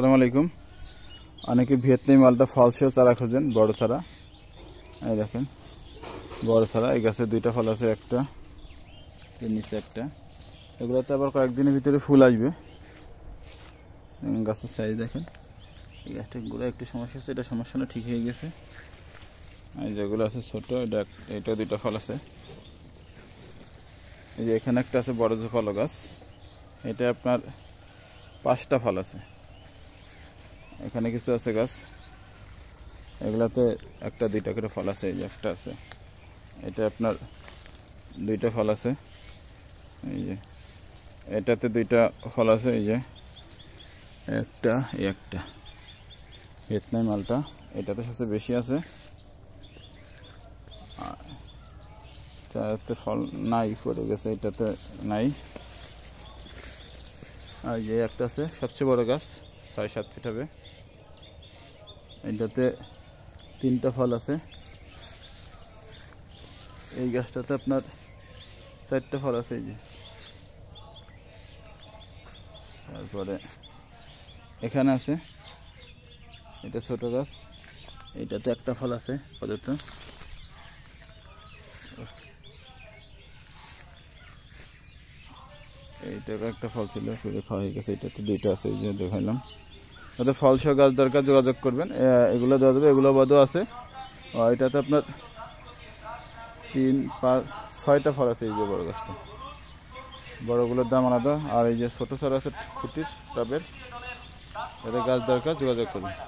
আসসালামু আলাইকুম অনেকে ভিয়েতনামি মালটা ফলসেও চারা খোঁজেন বড় চারা এই দেখেন বড় চারা এই গাছে দুইটা ফল আছে একটা নিচে একটা এগুলোতে আবার কয়েকদিনের ভিতরে ফুল আসবে গাছের সাইজ দেখেন এই গাছটা গুলো একটু সমস্যা আছে এটা সমস্যাটা ঠিক হয়ে গেছে আর যেগুলো আছে ছোটো এটা এটা দুইটা ফল আছে এই যে এখানে একটা আছে বড় যে ফল গাছ এটা আপনার পাঁচটা ফল আছে এখানে কিছু আছে গাছ এগুলাতে একটা দুইটা করে ফল আছে এই যে একটা আছে এটা আপনার দুইটা ফল আছে এই যে এটাতে দুইটা ফল আছে এই যে একটা একটা ভেতনাই মালটা এটাতে সবচেয়ে বেশি আছে এটাতে ফল নাই পড়ে গেছে এটাতে নাই আর যে একটা আছে সবচেয়ে বড় গাছ ছয় সাত ফিট হবে এটাতে তিনটা ফল আছে এই গাছটাতে আপনার চারটা ফল আছে এই যে তারপরে এখানে আছে এটা ছোট গাছ এটাতে একটা ফল আছে পর্যন্ত এইটা একটা ফল ছিল সেটা খাওয়া হয়ে গেছে তো দুইটা আছে এই যে দেখাইলাম তাদের ফলসহ গাছ দরকার যোগাযোগ করবেন এগুলো দেওয়া যাবে এগুলো বাদও আছে এটাতে আপনার তিন পাঁচ ছয়টা ফল আছে এই যে বড় গাছটা বড়গুলোর দাম আলাদা আর এই যে ছোটো সার আছে ফুটির টাবের যাদের গাছ দরকার যোগাযোগ করবেন